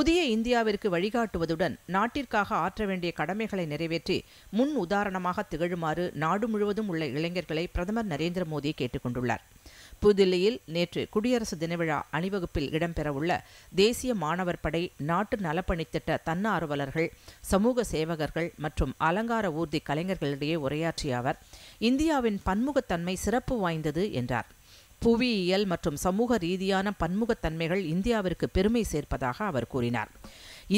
புதிய இந்தியாவிற்கு வழிகாட்டுவதுடன் நாட்டிற்காக ஆற்ற வேண்டிய கடமைகளை நிறைவேற்றி முன் உதாரணமாக திகழுமாறு நாடு முழுவதும் உள்ள இளைஞர்களை பிரதமர் நரேந்திர மோடி கேட்டுக் கொண்டுள்ளார் புதுதில்லியில் நேற்று குடியரசு தினவிழா அணிவகுப்பில் இடம்பெறவுள்ள தேசிய மாணவர் படை நாட்டு நலப்பணித்திட்ட தன்னார்வலர்கள் சமூக சேவகர்கள் மற்றும் அலங்கார ஊர்தி கலைஞர்களிடையே உரையாற்றிய அவர் இந்தியாவின் பன்முகத்தன்மை சிறப்பு வாய்ந்தது என்றார் புவியியல் மற்றும் சமூக ரீதியான பன்முகத்தன்மைகள் இந்தியாவிற்கு பெருமை சேர்ப்பதாக அவர் கூறினார்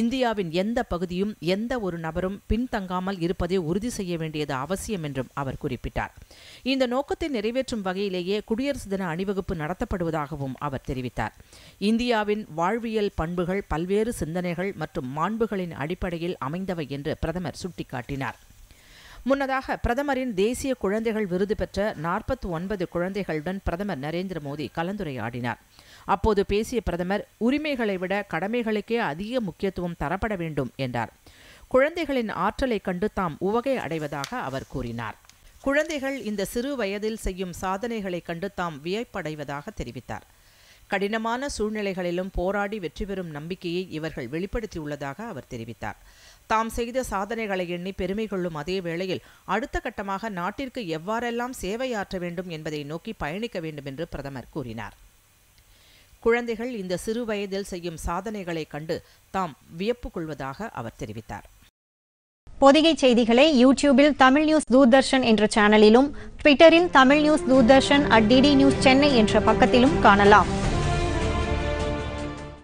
இந்தியாவின் எந்த பகுதியும் எந்த ஒரு நபரும் பின்தங்காமல் இருப்பதை உறுதி செய்ய வேண்டியது அவசியம் என்றும் அவர் குறிப்பிட்டார் இந்த நோக்கத்தை நிறைவேற்றும் வகையிலேயே குடியரசு தின அணிவகுப்பு நடத்தப்படுவதாகவும் அவர் தெரிவித்தார் இந்தியாவின் வாழ்வியல் பண்புகள் பல்வேறு சிந்தனைகள் மற்றும் மாண்புகளின் அடிப்படையில் அமைந்தவை என்று பிரதமர் சுட்டிக்காட்டினார் முன்னதாக பிரதமரின் தேசிய குழந்தைகள் விருது பெற்ற நாற்பத்தி ஒன்பது குழந்தைகளுடன் பிரதமர் நரேந்திர மோடி கலந்துரையாடினார் அப்போது பேசிய பிரதமர் உரிமைகளை விட கடமைகளுக்கே அதிக முக்கியத்துவம் தரப்பட வேண்டும் என்றார் குழந்தைகளின் ஆற்றலை கண்டு தாம் உவகை அடைவதாக அவர் கூறினார் குழந்தைகள் இந்த சிறு வயதில் செய்யும் சாதனைகளை கண்டு தாம் வியப்படைவதாக தெரிவித்தார் கடினமான சூழ்நிலைகளிலும் போராடி வெற்றி பெறும் நம்பிக்கையை இவர்கள் வெளிப்படுத்தியுள்ளதாக அவர் தெரிவித்தார் தாம் செய்த சாதனைகளை எண்ணி பெருமை கொள்ளும் அதே வேளையில் அடுத்த கட்டமாக நாட்டிற்கு எவ்வாறெல்லாம் சேவையாற்ற வேண்டும் என்பதை நோக்கி பயணிக்க வேண்டும் என்று பிரதமர் கூறினார் குழந்தைகள் இந்த சிறு வயதில் செய்யும் சாதனைகளை கண்டு தாம் வியப்பு கொள்வதாக அவர் தெரிவித்தார் பொதிகை செய்திகளை யூடியூபில் தமிழ் நியூஸ் தூர்தர்ஷன் என்ற சேனலிலும் ட்விட்டரில் Tamil news Doordarshan at DD news Chennai என்ற பக்கத்திலும் காணலாம்